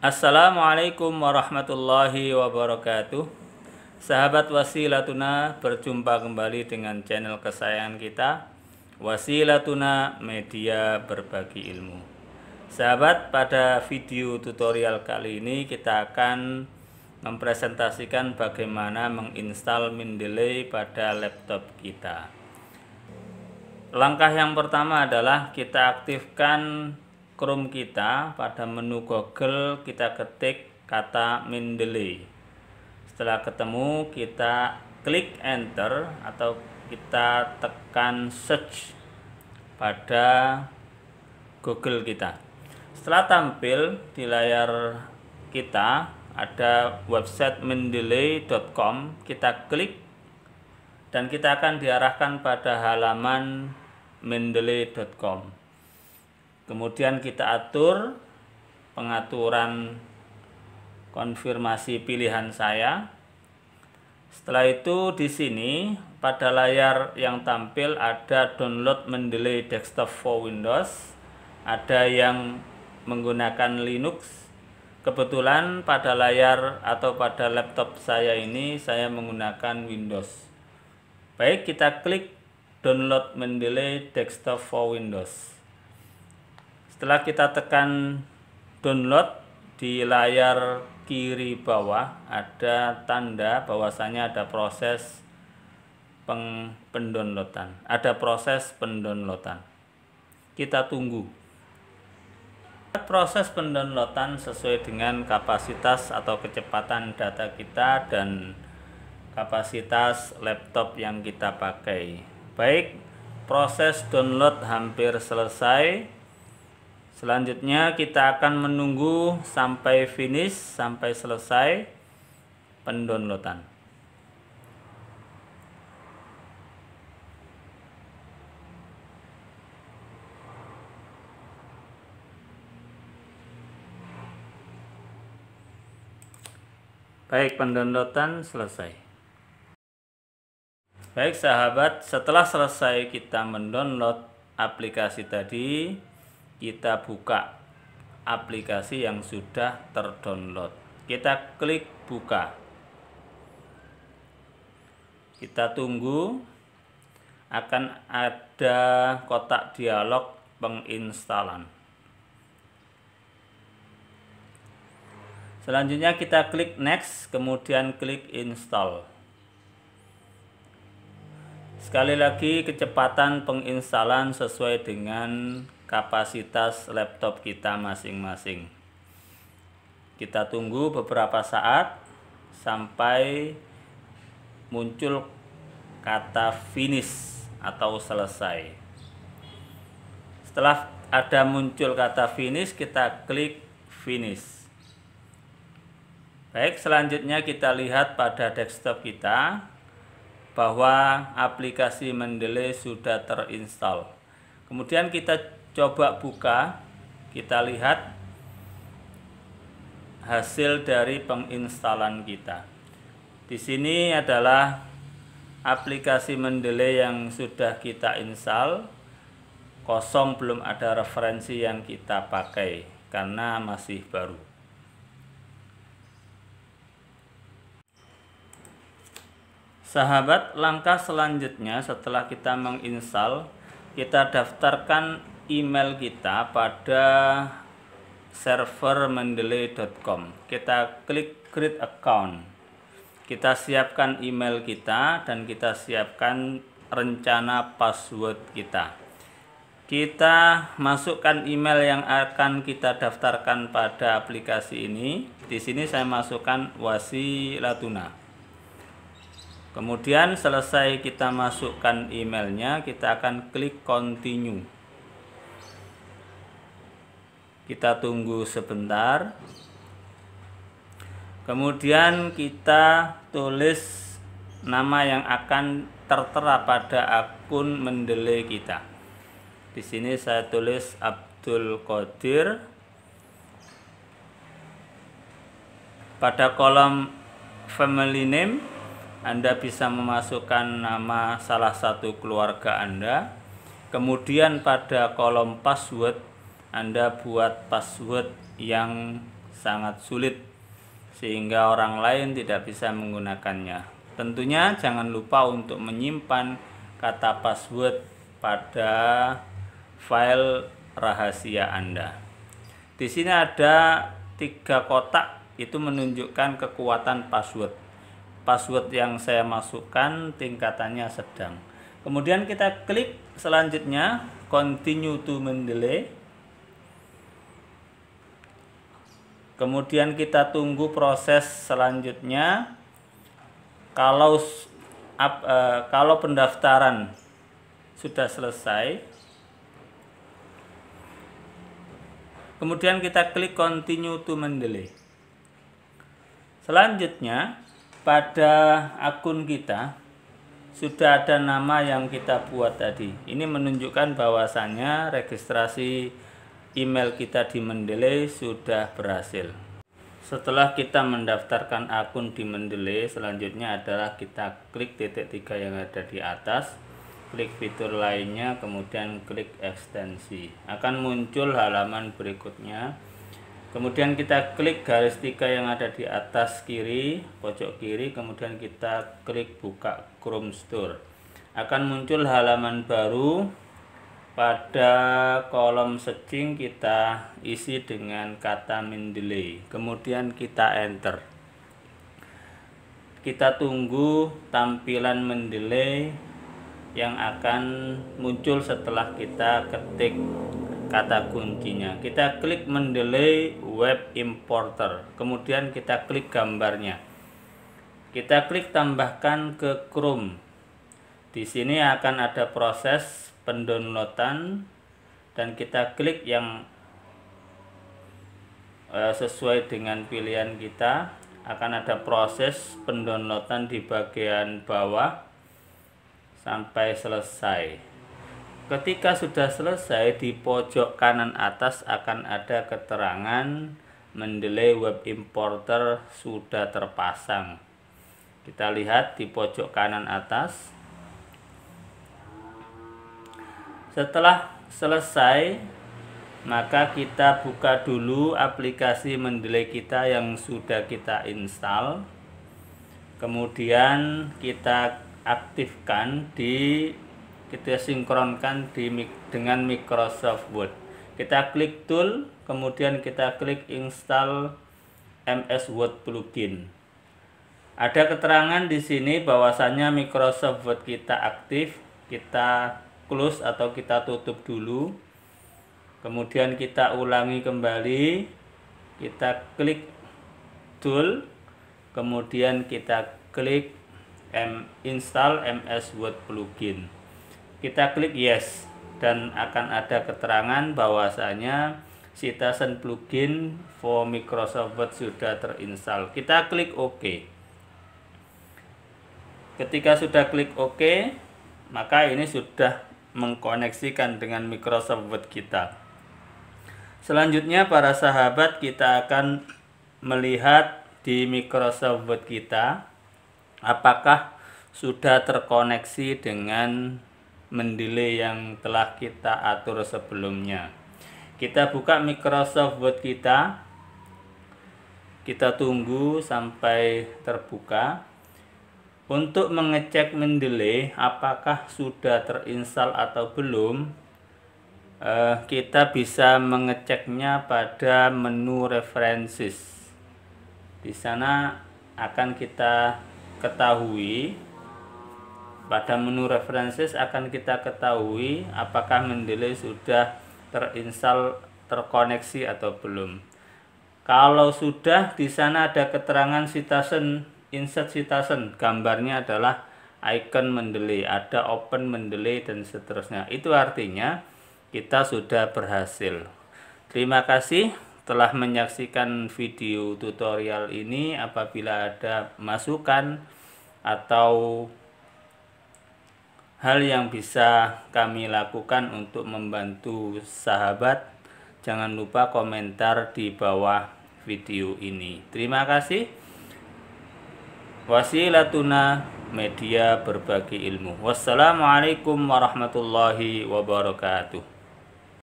Assalamualaikum warahmatullahi wabarakatuh Sahabat Wasilatuna berjumpa kembali dengan channel kesayangan kita Wasilatuna Media Berbagi Ilmu Sahabat pada video tutorial kali ini kita akan mempresentasikan bagaimana menginstal Mendeley pada laptop kita Langkah yang pertama adalah kita aktifkan Chrome kita pada menu Google kita ketik kata Mendeley setelah ketemu kita klik enter atau kita tekan search pada Google kita setelah tampil di layar kita ada website mendeley.com kita klik dan kita akan diarahkan pada halaman mendeley.com kemudian kita atur pengaturan konfirmasi pilihan saya setelah itu di sini pada layar yang tampil ada download mendelay desktop for Windows ada yang menggunakan Linux kebetulan pada layar atau pada laptop saya ini saya menggunakan Windows baik kita klik download mendelay desktop for Windows setelah kita tekan download di layar kiri bawah ada tanda bahwasanya ada proses peng pendownloadan ada proses pendownloadan kita tunggu proses pendownloadan sesuai dengan kapasitas atau kecepatan data kita dan kapasitas laptop yang kita pakai baik proses download hampir selesai Selanjutnya kita akan menunggu sampai finish, sampai selesai pendownloadan. Baik, pendownloadan selesai. Baik sahabat, setelah selesai kita mendownload aplikasi tadi, kita buka aplikasi yang sudah terdownload. Kita klik buka. Kita tunggu akan ada kotak dialog penginstalan. Selanjutnya kita klik next, kemudian klik install. Sekali lagi kecepatan penginstalan sesuai dengan kapasitas laptop kita masing-masing. Kita tunggu beberapa saat sampai muncul kata finish atau selesai. Setelah ada muncul kata finish, kita klik finish. Baik, selanjutnya kita lihat pada desktop kita bahwa aplikasi Mendeley sudah terinstall. Kemudian kita coba buka kita lihat hasil dari penginstalan kita di sini adalah aplikasi Mendeley yang sudah kita install kosong belum ada referensi yang kita pakai karena masih baru sahabat langkah selanjutnya setelah kita menginstal kita daftarkan email kita pada server mendeley.com kita klik create account kita siapkan email kita dan kita siapkan rencana password kita kita masukkan email yang akan kita daftarkan pada aplikasi ini di sini saya masukkan wasi wasilatuna kemudian selesai kita masukkan emailnya kita akan klik continue kita tunggu sebentar kemudian kita tulis nama yang akan tertera pada akun mendele kita di sini saya tulis Abdul Qadir pada kolom family name Anda bisa memasukkan nama salah satu keluarga Anda kemudian pada kolom password anda buat password yang sangat sulit sehingga orang lain tidak bisa menggunakannya. Tentunya jangan lupa untuk menyimpan kata password pada file rahasia Anda. Di sini ada tiga kotak itu menunjukkan kekuatan password. Password yang saya masukkan tingkatannya sedang. Kemudian kita klik selanjutnya continue to mendelay. Kemudian kita tunggu proses selanjutnya. Kalau up, e, kalau pendaftaran sudah selesai, kemudian kita klik continue to Mendeley. Selanjutnya pada akun kita sudah ada nama yang kita buat tadi. Ini menunjukkan bahwasannya registrasi email kita di Mendeley sudah berhasil. Setelah kita mendaftarkan akun di Mendeley, selanjutnya adalah kita klik titik tiga yang ada di atas, klik fitur lainnya, kemudian klik ekstensi. Akan muncul halaman berikutnya. Kemudian kita klik garis tiga yang ada di atas kiri, pojok kiri, kemudian kita klik buka Chrome Store. Akan muncul halaman baru pada kolom searching kita isi dengan kata Mendeley kemudian kita enter kita tunggu tampilan Mendeley yang akan muncul setelah kita ketik kata kuncinya kita klik Mendeley web importer kemudian kita klik gambarnya kita klik tambahkan ke Chrome di sini akan ada proses pendownloadan dan kita klik yang eh, sesuai dengan pilihan kita akan ada proses pendownloadan di bagian bawah sampai selesai ketika sudah selesai di pojok kanan atas akan ada keterangan mendelay web importer sudah terpasang kita lihat di pojok kanan atas Setelah selesai, maka kita buka dulu aplikasi Mendeley kita yang sudah kita install. Kemudian kita aktifkan di kita sinkronkan di dengan Microsoft Word. Kita klik tool, kemudian kita klik install MS Word plugin. Ada keterangan di sini bahwasannya Microsoft Word kita aktif, kita close atau kita tutup dulu kemudian kita ulangi kembali kita klik tool kemudian kita klik M install MS Word plugin kita klik yes dan akan ada keterangan bahwasanya Citizen plugin for Microsoft Word sudah terinstall kita klik OK ketika sudah klik OK maka ini sudah mengkoneksikan dengan Microsoft Word kita. Selanjutnya para sahabat kita akan melihat di Microsoft Word kita apakah sudah terkoneksi dengan mendelay yang telah kita atur sebelumnya. Kita buka Microsoft Word kita. Kita tunggu sampai terbuka. Untuk mengecek Mendeley apakah sudah terinstal atau belum, eh, kita bisa mengeceknya pada menu references. Di sana akan kita ketahui pada menu references akan kita ketahui apakah Mendeley sudah terinstal, terkoneksi atau belum. Kalau sudah di sana ada keterangan citation insert citation gambarnya adalah icon Mendeley ada open Mendeley dan seterusnya itu artinya kita sudah berhasil terima kasih telah menyaksikan video tutorial ini apabila ada masukan atau hal yang bisa kami lakukan untuk membantu sahabat jangan lupa komentar di bawah video ini terima kasih wasilatuna media berbagi ilmu. Wassalamualaikum warahmatullahi wabarakatuh.